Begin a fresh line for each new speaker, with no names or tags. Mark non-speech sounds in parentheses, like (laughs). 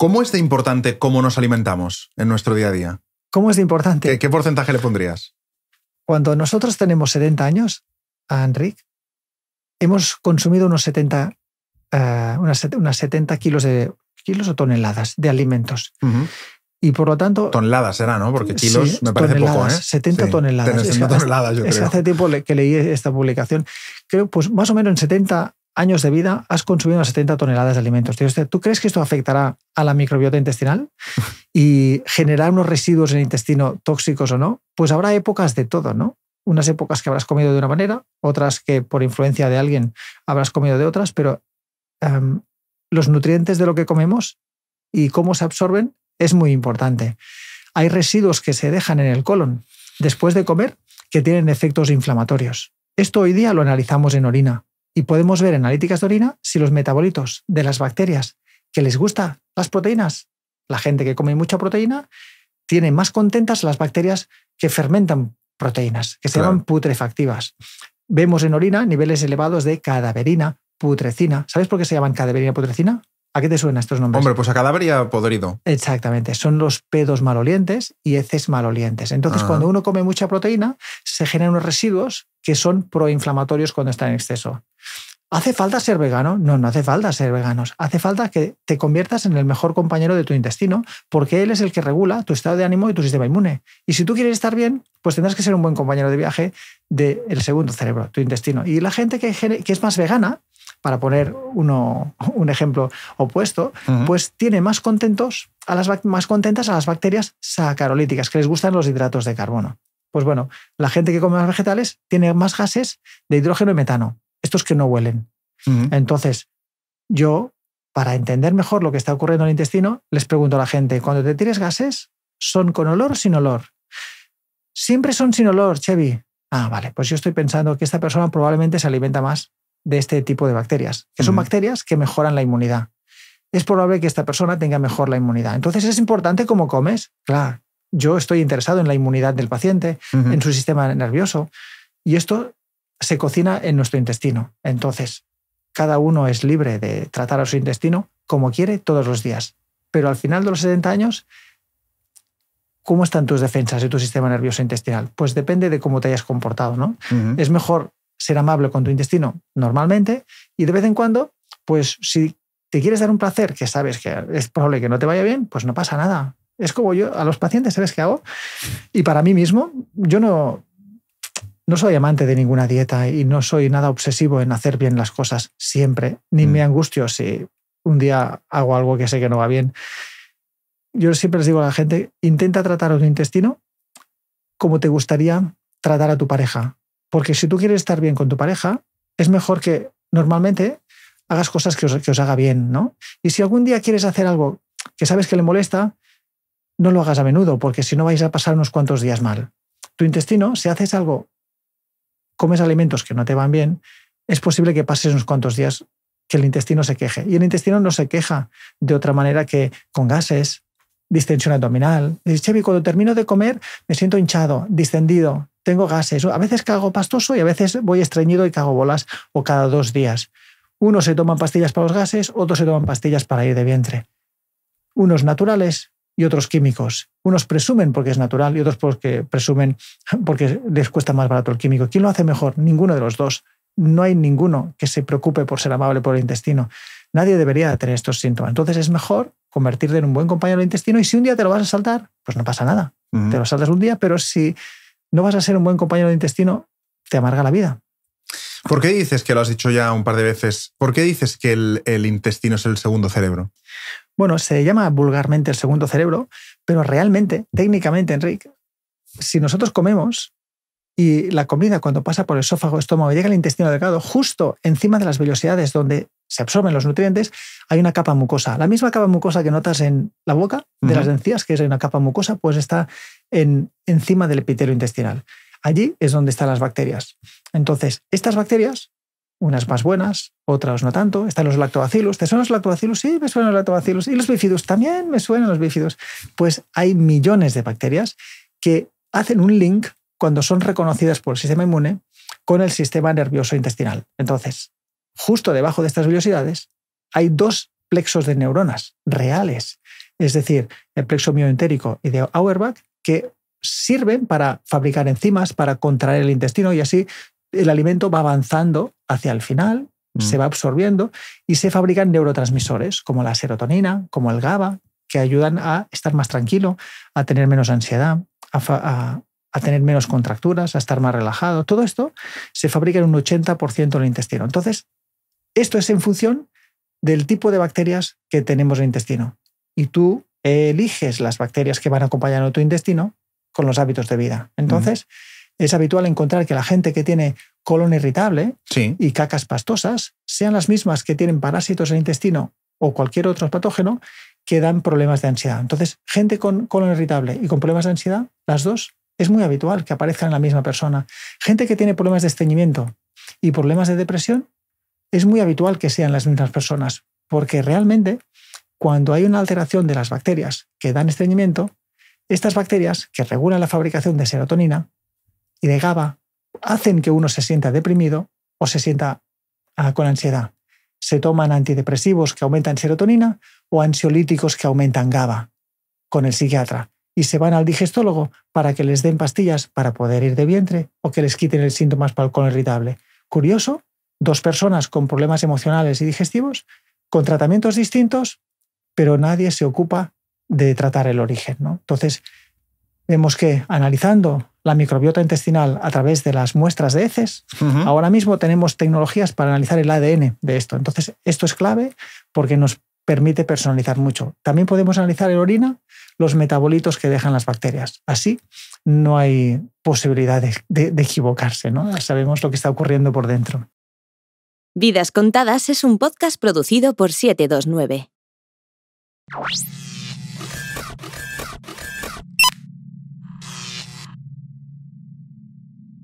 ¿Cómo es de importante cómo nos alimentamos en nuestro día a día? ¿Cómo es de importante? ¿Qué, porcentaje le pondrías? Cuando nosotros tenemos 70 años, a Enric, hemos consumido unos 70, eh, unas, kilos, de, kilos o toneladas de alimentos. Y por lo tanto. Toneladas será, ¿no? Porque kilos me parece poco, ¿eh? 70 toneladas. 70 toneladas, yo creo. Hace tiempo que leí esta publicación. Creo, pues más o menos en 70 años de vida has consumido unas 70 toneladas de alimentos. ¿Tú crees que esto afectará a la microbiota intestinal (laughs) y generar unos residuos en el intestino tóxicos o no? Pues habrá épocas de todo, ¿no? Unas épocas que habrás comido de una manera, otras que por influencia de alguien habrás comido de otras, pero em, los nutrientes de lo que comemos y cómo se absorben es muy importante. Hay residuos que se dejan en el colon después de comer que tienen efectos inflamatorios. Esto hoy día lo analizamos en orina y podemos ver en analíticas de orina si los metabolitos de las bacterias que les gustan las proteínas, la gente que come mucha proteína, tiene más contentas las bacterias que fermentan proteínas, que se llaman putrefactivas. Vemos en orina niveles elevados de cadaverina, putrecina. ¿Sabes por qué se llaman cadaverina y putrecina? ¿A qué te suenan estos nombres? Hombre, pues a cadáver y a podrido. Exactamente, son los pedos malolientes y heces malolientes. Entonces, cuando uno come mucha proteína, se generan unos residuos que son proinflamatorios cuando están en exceso. ¿Hace falta ser vegano? No, no hace falta ser veganos. Hace falta que te conviertas en el mejor compañero de tu intestino, porque él es el que regula tu estado de ánimo y tu sistema inmune. Y si tú quieres estar bien, pues tendrás que ser un buen compañero de viaje del segundo cerebro, tu intestino. Y la gente que es más vegana para poner uno, un ejemplo opuesto, pues tiene más contentos a las más contentas a las bacterias sacarolíticas, que les gustan los hidratos de carbono. Pues bueno, la gente que come más vegetales tiene más gases de hidrógeno y metano, estos que no huelen. Entonces, yo, para entender mejor lo que está ocurriendo en el intestino, les pregunto a la gente, cuando te tires gases, ¿son con olor o sin olor? Siempre son sin olor, Chevy. Ah, vale, pues yo estoy pensando que esta persona probablemente se alimenta más de este tipo de bacterias, que son bacterias que mejoran la inmunidad. Es probable que esta persona tenga mejor la inmunidad. Entonces es importante cómo comes, claro. Yo estoy interesado en la inmunidad del paciente, en su sistema nervioso, y esto se cocina en nuestro intestino. Entonces, cada uno es libre de tratar a su intestino como quiere todos los días. Pero al final de los 70 años, ¿cómo están tus defensas y tu sistema nervioso intestinal? Pues depende de cómo te hayas comportado, ¿no? Es mejor ser amable con tu intestino normalmente y de vez en cuando, pues si te quieres dar un placer que sabes que es probable que no te vaya bien, pues no pasa nada. Es como yo, a los pacientes, ¿sabes qué hago? Y para mí mismo, yo no, no soy amante de ninguna dieta y no soy nada obsesivo en hacer bien las cosas siempre, ni mm. me angustio si un día hago algo que sé que no va bien. Yo siempre les digo a la gente, intenta tratar a tu intestino como te gustaría tratar a tu pareja, porque si tú quieres estar bien con tu pareja, es mejor que normalmente hagas cosas que os, haga bien, ¿no? Y si algún día quieres hacer algo que sabes que le molesta, no lo hagas a menudo, porque si no vais a pasar unos cuantos días mal. Tu intestino, si haces algo, comes alimentos que no te van bien, es posible que pases unos cuantos días que el intestino se queje. Y el intestino no se queja de otra manera que con gases, distensión abdominal. Dices, Chevi, cuando termino de comer me siento hinchado, distendido tengo gases. A veces cago pastoso y a veces voy estreñido y cago bolas o cada dos días. Unos se toman pastillas para los gases, otros se toman pastillas para ir de vientre. Unos naturales y otros químicos. Unos presumen porque es natural y otros porque presumen porque les cuesta más barato el químico. ¿Quién lo hace mejor? Ninguno de los dos. No hay ninguno que se preocupe por ser amable por el intestino. Nadie debería tener estos síntomas. Entonces es mejor convertirte en un buen compañero del intestino y si un día te lo vas a saltar, pues no pasa nada. Te lo saltas un día, pero si no vas a ser un buen compañero de intestino, te amarga la vida. ¿Por qué dices que lo has dicho ya un par de veces? ¿Por qué dices que el, intestino es el segundo cerebro? Bueno, se llama vulgarmente el segundo cerebro, pero realmente, técnicamente, Enrique, si nosotros comemos y la comida cuando pasa por el esófago, estómago, llega al intestino delgado, justo encima de las velocidades donde se absorben los nutrientes, hay una capa mucosa. La misma capa mucosa que notas en la boca de las encías, que es una capa mucosa, pues está en, encima del epitelio intestinal. Allí es donde están las bacterias. Entonces, estas bacterias, unas más buenas, otras no tanto, están los lactobacilos. ¿Te suenan los lactobacilos? Sí, me suenan los lactobacilos. ¿Y los bífidos? También me suenan los bífidos. Pues hay millones de bacterias que hacen un link cuando son reconocidas por el sistema inmune con el sistema nervioso intestinal. Entonces, justo debajo de estas velocidades hay dos plexos de neuronas reales, es decir, el plexo mioentérico y de Auerbach, que sirven para fabricar enzimas, para contraer el intestino y así el alimento va avanzando hacia el final, mm. se va absorbiendo y se fabrican neurotransmisores como la serotonina, como el GABA, que ayudan a estar más tranquilo, a tener menos ansiedad, a, tener menos contracturas, a estar más relajado. Todo esto se fabrica en un 80% en el intestino. Entonces, esto es en función del tipo de bacterias que tenemos en el intestino. Y tú eliges las bacterias que van acompañando tu intestino con los hábitos de vida. Entonces, es habitual encontrar que la gente que tiene colon irritable y cacas pastosas sean las mismas que tienen parásitos en el intestino o cualquier otro patógeno que dan problemas de ansiedad. Entonces, gente con colon irritable y con problemas de ansiedad, las dos, es muy habitual que aparezcan en la misma persona. Gente que tiene problemas de estreñimiento y problemas de depresión, es muy habitual que sean las mismas personas, porque realmente cuando hay una alteración de las bacterias que dan estreñimiento, estas bacterias que regulan la fabricación de serotonina y de GABA hacen que uno se sienta deprimido o se sienta ah, con ansiedad. Se toman antidepresivos que aumentan serotonina o ansiolíticos que aumentan GABA con el psiquiatra y se van al digestólogo para que les den pastillas para poder ir de vientre o que les quiten el síntoma para irritable. Curioso, dos personas con problemas emocionales y digestivos con tratamientos distintos, pero nadie se ocupa de tratar el origen. Entonces, vemos que analizando la microbiota intestinal a través de las muestras de heces, ahora mismo tenemos tecnologías para analizar el ADN de esto. Entonces, esto es clave porque nos permite personalizar mucho. También podemos analizar en orina los metabolitos que dejan las bacterias. Así no hay posibilidad de, equivocarse, ¿no? Sabemos lo que está ocurriendo por dentro. Vidas Contadas es un podcast producido por 729.